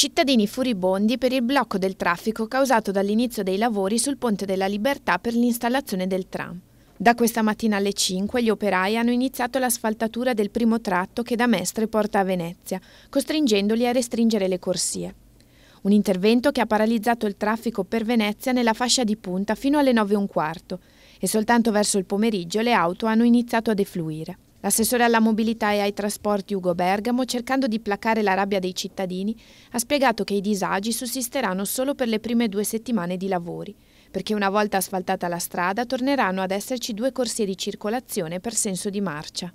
Cittadini furibondi per il blocco del traffico causato dall'inizio dei lavori sul Ponte della Libertà per l'installazione del tram. Da questa mattina alle 5 gli operai hanno iniziato l'asfaltatura del primo tratto che da Mestre porta a Venezia, costringendoli a restringere le corsie. Un intervento che ha paralizzato il traffico per Venezia nella fascia di punta fino alle 9.15 e soltanto verso il pomeriggio le auto hanno iniziato a defluire. L'assessore alla mobilità e ai trasporti Ugo Bergamo, cercando di placare la rabbia dei cittadini, ha spiegato che i disagi sussisteranno solo per le prime due settimane di lavori, perché una volta asfaltata la strada torneranno ad esserci due corsie di circolazione per senso di marcia.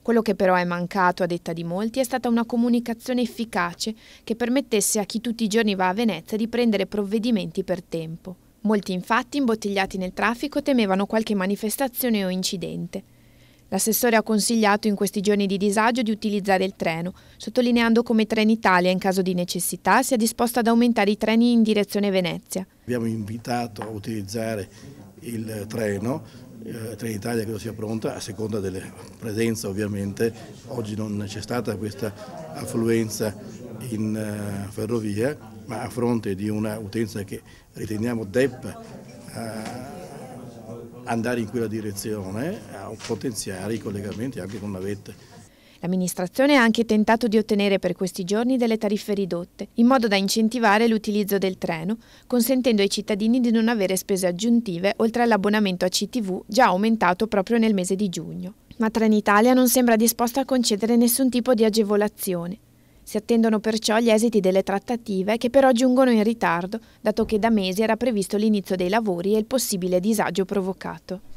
Quello che però è mancato, a detta di molti, è stata una comunicazione efficace che permettesse a chi tutti i giorni va a Venezia di prendere provvedimenti per tempo. Molti infatti, imbottigliati nel traffico, temevano qualche manifestazione o incidente, L'assessore ha consigliato in questi giorni di disagio di utilizzare il treno, sottolineando come Trenitalia in caso di necessità sia disposta ad aumentare i treni in direzione Venezia. Abbiamo invitato a utilizzare il treno, eh, Trenitalia credo sia pronta, a seconda delle presenze ovviamente, oggi non c'è stata questa affluenza in eh, ferrovia, ma a fronte di una utenza che riteniamo debba eh, andare in quella direzione, a potenziare i collegamenti anche con la vette. L'amministrazione ha anche tentato di ottenere per questi giorni delle tariffe ridotte, in modo da incentivare l'utilizzo del treno, consentendo ai cittadini di non avere spese aggiuntive oltre all'abbonamento a CTV già aumentato proprio nel mese di giugno. Ma Trenitalia non sembra disposta a concedere nessun tipo di agevolazione si attendono perciò gli esiti delle trattative che però giungono in ritardo, dato che da mesi era previsto l'inizio dei lavori e il possibile disagio provocato.